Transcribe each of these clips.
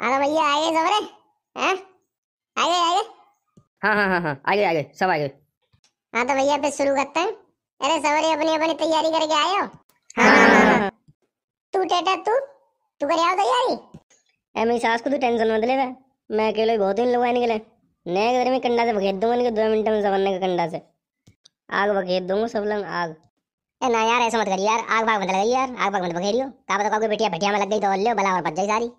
आना भैया आ गए सबरे हैं हाँ? आ गए आ गए हाँ हाँ हाँ हाँ आ गए आ गए सब आ गए हाँ तो भैया फिर शुरू करते हैं अरे सबरे अपनी अपनी तैयारी करके आए हो हाँ, हाँ, हाँ तू टेटा तू तू करे आओ तैयारी ए मेरी सास को तू तो टेंशन मत ले बे मैं अकेले बहुत दिन लगवाए निकले नए घर में कंडा से भगेट दूंगा इनके दो मिनट में सबने का कंडा से आग भगेट दूंगा सब लोग आग ए ना यार ऐसा मत करिए यार आग भाग मत लगाइए यार आग भाग मत भगेरियो कहा पता तो कहोगे बेटिया भटिया में लग गई तो और बला और बच जाए सारी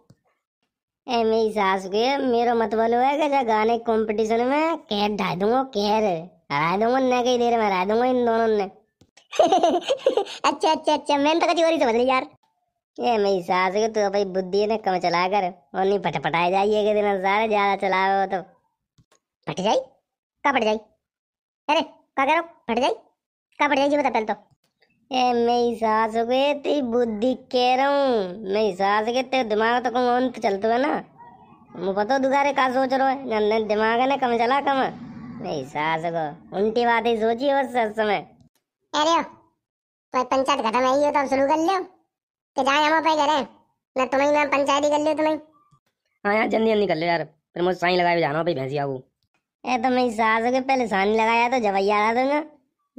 ए मेरी सास के मेरा मतबल होएगा जा गाने कंपटीशन में कैद ढा दूंगा कैर हरा दूंगा न कई देर में हरा दूंगा इन दोनों ने अच्छा अच्छा अच्छा मैंने तो कची समझ ली यार ए मेरी सास के तू भाई बुद्धि ने कम चला कर और नहीं फटफटाए जाइए के दिन सारे ज्यादा चलाओ तो फट जाई कब फट जाई अरे का करो फट जाई का फट जाई बता पहले तो ए मेरी सास हो तेरी बुद्धि कह रहा हूँ मेरी सास के तेरे दिमाग तो कम अंत चलते है ना मुँह पता दुगारे का सोच रहे हो दिमाग ने कम चला कम मेरी सास को उनकी बात ही सोची बस सब समय अरे तो पंचायत खत्म आई हो तो शुरू कर लो कि जाए हम अपने घर मैं तुम्हें मैं पंचायत ही कर लियो तुम्हें हाँ यार जल्दी जल्दी कर लो यार फिर मुझे साइन लगाए जाना भाई भैंसी को ए तो मैं सास के पहले साइन लगाया तो जवैया आ रहा था ना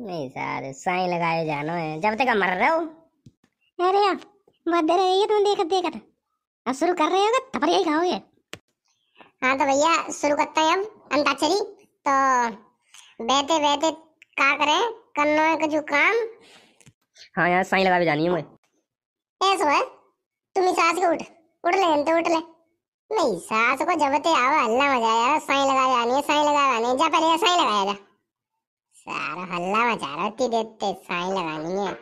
नहीं सर साई लगाए जानो है जब तक मर रहे हो अरे यार बहुत देर ये है तुम तो देख देखत अब शुरू कर रहे हो थपर यही खाओगे हाँ तो भैया शुरू करते हैं हम अंताक्षरी तो बहते बहते का करे करना है कुछ काम हाँ यार साई लगा भी जानी है मैं ऐसा है तुम ही सास को उठ उठ ले तो उठ ले नहीं सास को जब ते आवा हल्ला मजा आया साई लगा जानी है साई लगा जानी है जा पहले साई लगाया जा सारा हल्ला मचा रहा होती देते साइन लगानी है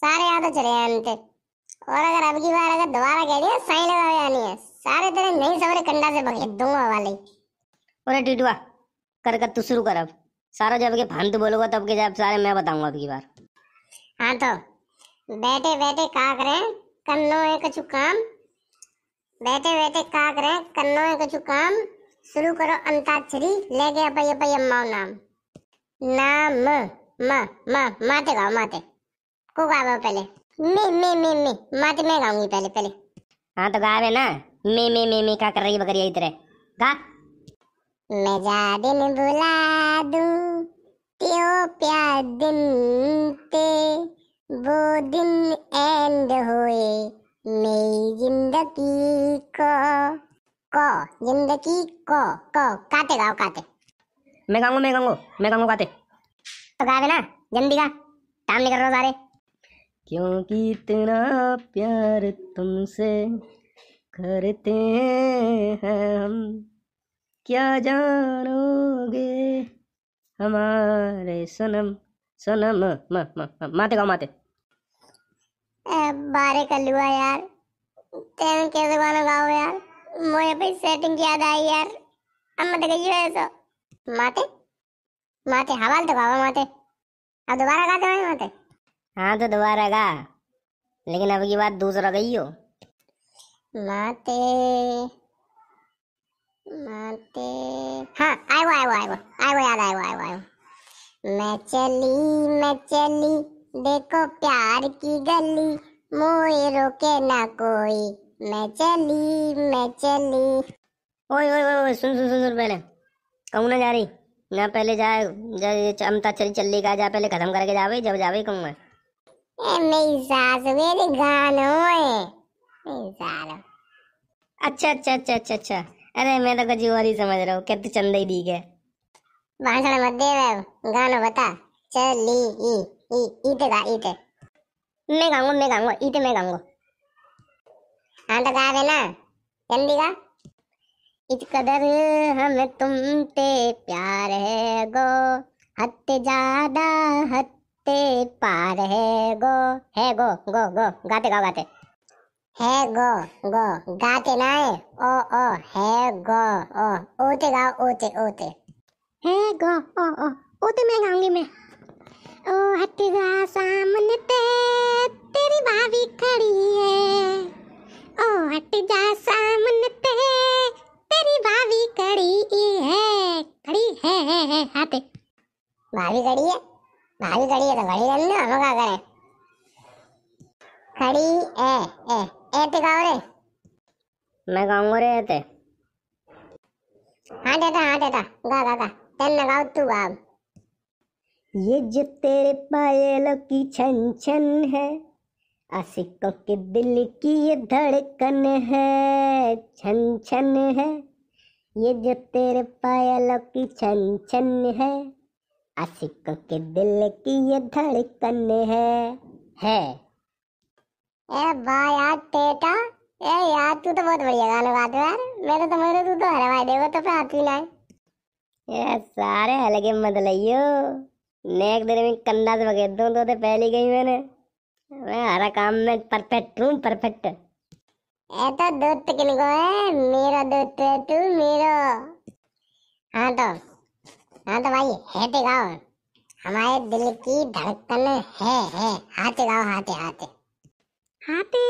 सारे यहाँ तो चले जानते और अगर अब की बार अगर दोबारा कह दिया साइन लगा जानी है सारे तेरे नहीं सवरे कंडा से बगे दूंगा वाले अरे टिटुआ कर कर तू शुरू कर अब सारा जब के भांत बोलोगा तब के जब सारे मैं बताऊंगा अब की बार हाँ तो बैठे बैठे का करे कन्नो है कुछ काम बैठे बैठे का करे कन्नो है कुछ काम शुरू करो अंताक्षरी ले गया पय पय अम्मा नाम नाम म म माते गाओ माते को पहले माते मैं गाऊंगी पहले पहले हाँ तो गावे ना का कर रही बकरी इधर गा मैं जा दिन बुला दूं त्यो प्या दिन ते वो दिन एंड होए मेरी जिंदगी को को जिंदगी को को काटे गाओ काटे मैं गाऊंगा मैं गाऊंगा मैं गाऊंगा गाते तो गावे ना जल्दी गा काम नहीं कर रहा सारे क्योंकि इतना प्यार तुमसे करते हैं हम क्या जानोगे हमारे सनम सनम म, म, म, माते गाओ माते बारे कर लुआ यार तेरे कैसे गाना गाओ यार मुझे भी सेटिंग याद आई यार अब मत गई ऐसा माते माते हवाल तो बाबा माते अब दोबारा गाते हैं माते हाँ तो दोबारा गा लेकिन अब की बात दूसरा गई हो माते माते हाँ आए वो आए वो आए वो आए वो याद आए वो आए वो आए वो मैं चली मैं चली देखो प्यार की गली मोए रोके ना कोई मैं चली मैं चली ओए ओए ओए सुन सुन सुन सुन पहले कहूँ ना जा रही ना पहले जाए जा चमता चली चल का जा पहले खत्म करके जावे जब जावे कहूँ मैं ए मेरी सास मेरे गानो है मेरी सालो अच्छा अच्छा अच्छा अच्छा अच्छा अरे मैं तो कुछ और ही समझ रहा हूँ कहते चंदे ही दी गए भाषण मत दे रहे गानो बता चली ई ई ईते गा ईते मैं गाऊंगा मैं गाऊंगा ईते मैं गाऊंगा हाँ तो गा देना जल्दी गा इस कदर हमें तुम ते प्यार है गो हत ज्यादा हद पार है गो है गो गो गो गाते गाओ गाते है गो गो गाते ना है ओ ओ है गो ओ ओते गाओ ओते ओते है गो ओ ओ ओते मैं गाऊंगी मैं ओ हट जा सामने ते तेरी भाभी खड़ी है ओ हट जा सामने भाभी खड़ी है भाभी खड़ी है तो खड़ी रहने हम क्या करें खड़ी ए ए ए ते कहो रे मैं गाऊंगा रे ए ते हाँ देता हाँ देता गा गा गा तेन ना गाओ तू गाओ ये जो तेरे पायल की छन छन है आशिकों के दिल की ये धड़कन है छन छन है ये जो तेरे पायल की छन छन है आशिक के दिल की ये धड़कन है है ए भाई यार टेटा ए यार तू तो बहुत बढ़िया गाना गाते यार मेरे तो मेरे तू तो भाई देखो तो पे हाथ मिलाए ये सारे हलके मत लइयो नेक दिन में कंधा से बगे दो तो, तो पहले गई मैंने मैं हरा काम में परफेक्ट हूँ परफेक्ट ए तो दोस्त को है मेरा दोस्त है तू मेरा हाँ तो हाँ तो भाई हेटे तो गाओ हमारे दिल की धड़कन है है हाथे गाओ हाथे हाथे हाथे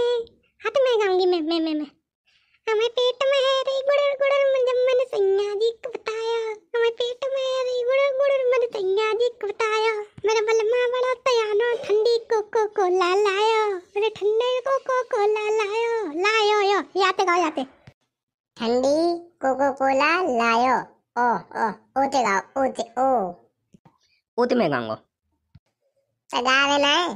हाथे मैं गाऊंगी मैं मैं मैं मैं हमें पेट में है रे गुड़र गुड़र मन जब मैंने सैया जी को बताया हमें पेट में है रे गुड़र गुड़र मन सैया जी को बताया मेरा बलमा बड़ा तयानो तो ठंडी कोको कोला लायो मेरे ठंडे कोको कोला लायो लायो यो याते गाओ याते ठंडी कोको कोला लायो 어, ओ 어디가, ओ ओ 어디 में गाऊंगा सजा लेना है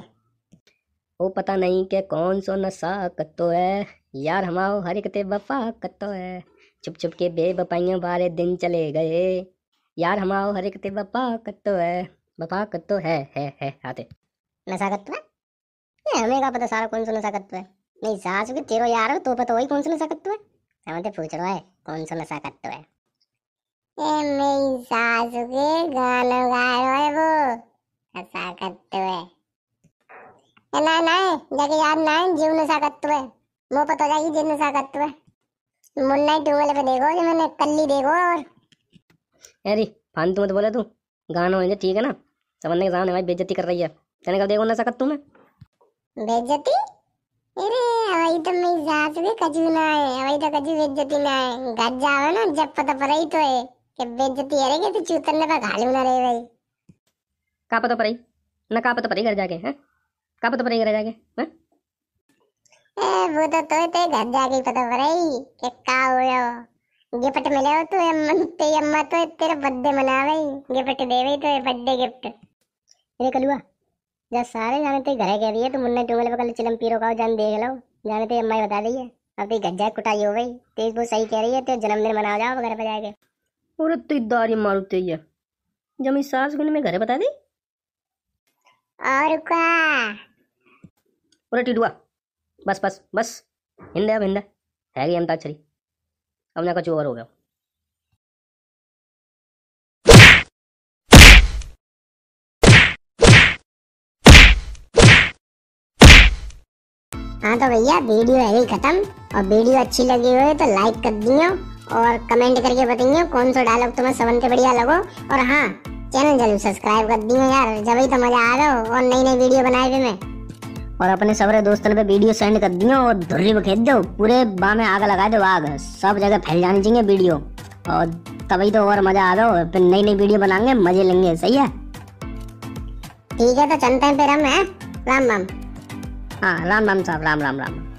वो पता नहीं के कौन सो नशा कत्तो है यार हमाओ हर एक ते वफा कत्तो है चुप चुप के बेबपाइयों बारे दिन चले गए यार हमाओ हर एक ते वफा कत्तो है वफा कत्तो है है है आते नशा कत्तो है ये हमें का पता सारा कौन सो नशा कत्तो है नहीं सास के तेरो यार तो पता वही कौन सो नशा कत्तो है हमें तो पूछ रहा है कौन सो नशा कत्तो है ये मेरी सास के गाना गा रहे है वो नशा करते हुए ना ना जाके याद ना जीव नशा करते हुए मुंह पता जाएगी जीव नशा करते हुए मुन्ना ही टूंगल पे देखो जो मैंने कल्ली देखो और अरे फालतू मत बोले तू गाना होंगे ठीक है ना समझने के सामने भाई बेइज्जती कर रही है कहने का देखो नशा करते मैं बेइज्जती अरे हवाई तो मेरी सास के कजू ना है हवाई तो कजू बेइज्जती ना है घर जाओ ना जब पता पड़ा ही तो है के ने तो तो ना भाई का पता ना का पता घर जाके हैं का तो पता घर जाके हैं ए वो तो तो ते घर जाके पता के का होयो गिफ्ट मिले हो अम्मा ते अम्मा तो तेरे बर्थडे मनावे गिफ्ट देवे तो बर्थडे गिफ्ट रे कलुआ जा सारे जाने ते दिए तो मुन्ने चिलम पीरो का जान देख लो जाने ते अम्मा ही बता रही है अब ते गज्जा कुटाई हो गई तेज वो सही कह रही है तो जन्मदिन मना जाओ घर पे जाके और तो दारी मारुते ये जब सास गुन में घरे बता दी और क्या और टिडुआ बस बस बस हिंदे अब हिंदे है गई अंताक्षरी अब ना कुछ और हो गया हाँ तो भैया वीडियो है ही खत्म और वीडियो अच्छी लगी हो तो लाइक कर दियो और कमेंट करके बताइए कौन सा डायलॉग तुम्हें सबसे बढ़िया लगो और हाँ चैनल जरूर सब्सक्राइब कर दियो यार जब ही तो मजा आ रहा हो और नई नई वीडियो बनाए भी मैं और अपने सबरे दोस्तों पे वीडियो सेंड कर दियो और धुर्री में खेत दो पूरे बा में आग लगा दो आग सब जगह फैल जानी चाहिए वीडियो और तभी तो और मजा आ रहा हो फिर नई नई वीडियो बनाएंगे मजे लेंगे सही है ठीक है तो चलते हैं फिर हम है राम राम हाँ राम राम साहब राम राम राम